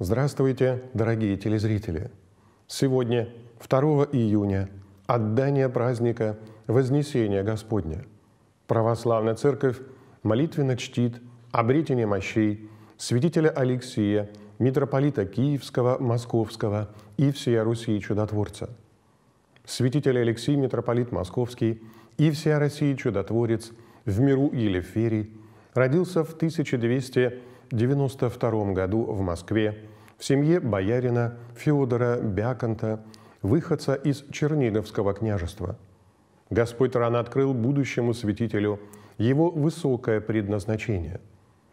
Здравствуйте, дорогие телезрители! Сегодня, 2 июня, отдание праздника Вознесения Господня. Православная Церковь молитвенно чтит обретение мощей святителя Алексия, митрополита Киевского, Московского и всея Руси чудотворца. Святитель Алексий, митрополит Московский и всея России чудотворец в миру в Елеферий родился в 1200 1992 году в Москве в семье боярина Федора Бяконта, выходца из Черниговского княжества. Господь рано открыл будущему святителю его высокое предназначение.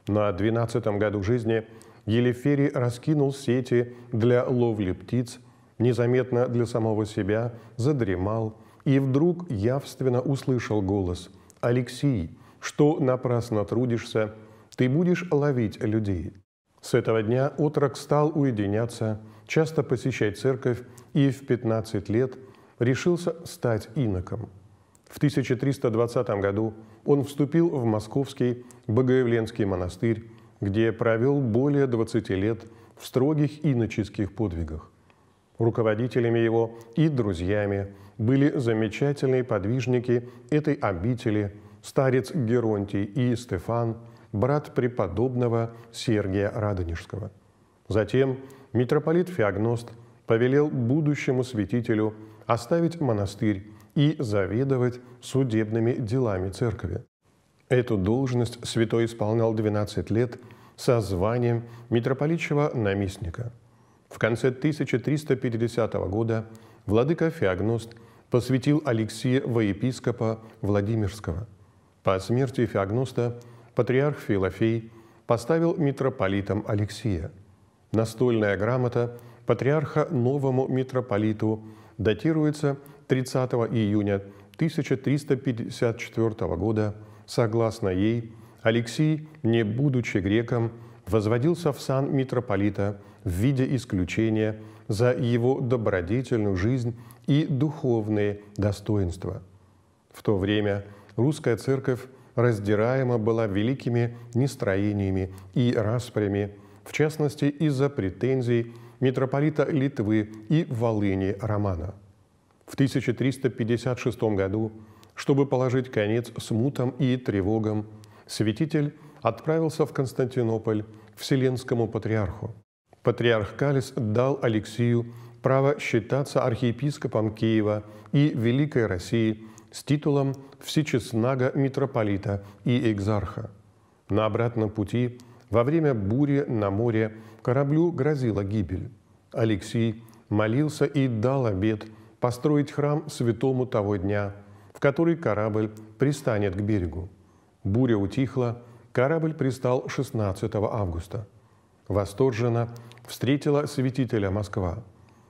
На 12 году жизни Елеферий раскинул сети для ловли птиц, незаметно для самого себя задремал и вдруг явственно услышал голос «Алексей, что напрасно трудишься, ты будешь ловить людей. С этого дня отрок стал уединяться, часто посещать церковь и в 15 лет решился стать иноком. В 1320 году он вступил в московский Богоявленский монастырь, где провел более 20 лет в строгих иноческих подвигах. Руководителями его и друзьями были замечательные подвижники этой обители, старец Геронтий и Стефан – брат преподобного Сергия Радонежского. Затем митрополит Феогност повелел будущему святителю оставить монастырь и заведовать судебными делами церкви. Эту должность святой исполнял 12 лет со званием митрополитчего наместника. В конце 1350 года владыка Феогност посвятил Алексея во епископа Владимирского. По смерти Феогноста патриарх Филофей поставил митрополитом Алексия. Настольная грамота патриарха новому митрополиту датируется 30 июня 1354 года. Согласно ей, Алексий, не будучи греком, возводился в сан митрополита в виде исключения за его добродетельную жизнь и духовные достоинства. В то время русская церковь раздираема была великими нестроениями и распрями, в частности из-за претензий митрополита Литвы и Волыни Романа. В 1356 году, чтобы положить конец смутам и тревогам, святитель отправился в Константинополь к Вселенскому патриарху. Патриарх Калис дал Алексию право считаться архиепископом Киева и Великой России с титулом всечеснага митрополита и экзарха. На обратном пути во время бури на море кораблю грозила гибель. Алексей молился и дал обед построить храм святому того дня, в который корабль пристанет к берегу. Буря утихла, корабль пристал 16 августа. Восторженно встретила святителя Москва.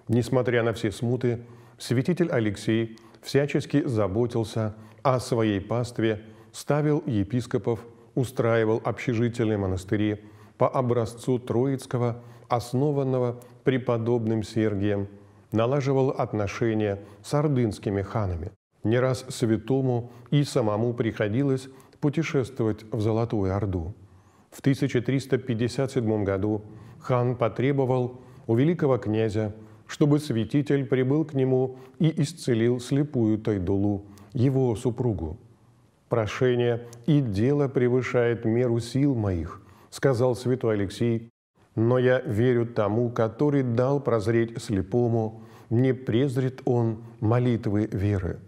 Несмотря на все смуты, святитель Алексей – всячески заботился о своей пастве, ставил епископов, устраивал общежители монастыри по образцу Троицкого, основанного преподобным Сергием, налаживал отношения с ордынскими ханами. Не раз святому и самому приходилось путешествовать в Золотую Орду. В 1357 году хан потребовал у великого князя чтобы святитель прибыл к нему и исцелил слепую Тайдулу, его супругу. «Прошение и дело превышает меру сил моих», – сказал святой Алексей, «но я верю тому, который дал прозреть слепому, не презрит он молитвы веры».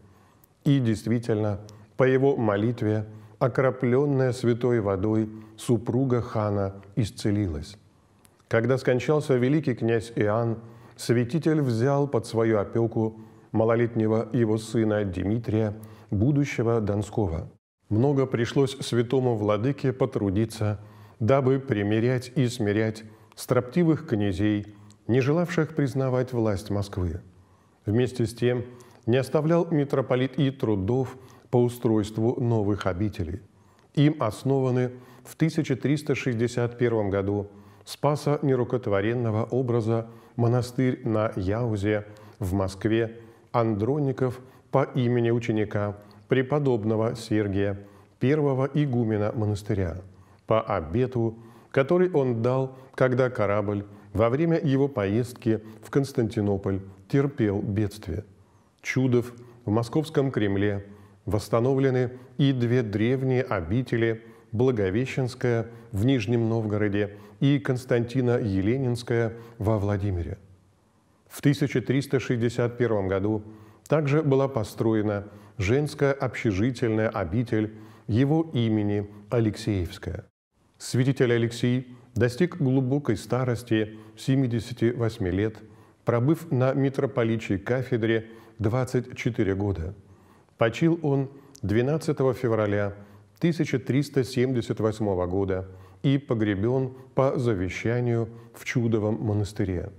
И действительно, по его молитве, окропленная святой водой, супруга хана исцелилась. Когда скончался великий князь Иоанн, святитель взял под свою опеку малолетнего его сына Дмитрия, будущего Донского. Много пришлось святому владыке потрудиться, дабы примирять и смирять строптивых князей, не желавших признавать власть Москвы. Вместе с тем не оставлял митрополит и трудов по устройству новых обителей. Им основаны в 1361 году Спаса нерукотворенного образа монастырь на Яузе в Москве Андроников по имени ученика преподобного Сергия, первого игумена монастыря, по обету, который он дал, когда корабль во время его поездки в Константинополь терпел бедствие. Чудов в московском Кремле восстановлены и две древние обители – Благовещенская в Нижнем Новгороде и Константина Еленинская во Владимире. В 1361 году также была построена женская общежительная обитель его имени Алексеевская. Святитель Алексей достиг глубокой старости 78 лет, пробыв на митрополичьей кафедре 24 года. Почил он 12 февраля 1378 года и погребен по завещанию в Чудовом монастыре.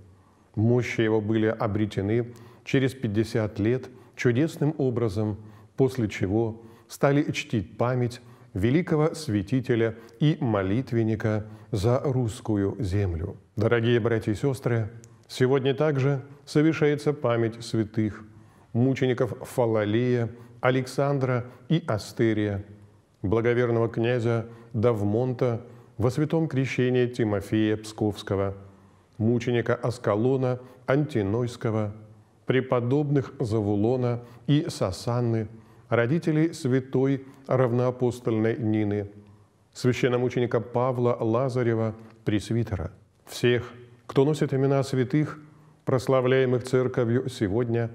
Мощи его были обретены через 50 лет чудесным образом, после чего стали чтить память великого святителя и молитвенника за русскую землю. Дорогие братья и сестры, сегодня также совершается память святых, мучеников Фалалея, Александра и Астерия – благоверного князя Давмонта во святом крещении Тимофея Псковского, мученика Аскалона Антинойского, преподобных Завулона и Сасанны, родителей святой равноапостольной Нины, священномученика Павла Лазарева, пресвитера, всех, кто носит имена святых, прославляемых Церковью сегодня,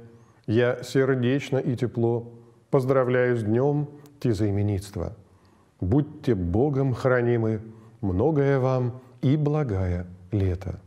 я сердечно и тепло поздравляю с днем будьте за именинство, будьте Богом хранимы, многое вам и благая лето.